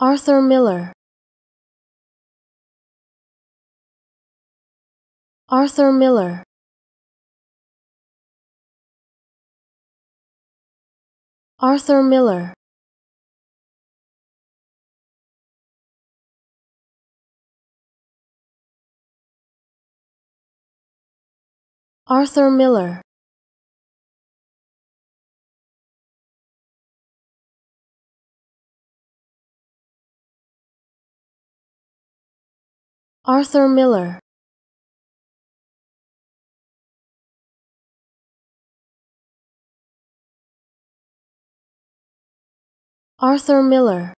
Arthur Miller Arthur Miller Arthur Miller Arthur Miller Arthur Miller Arthur Miller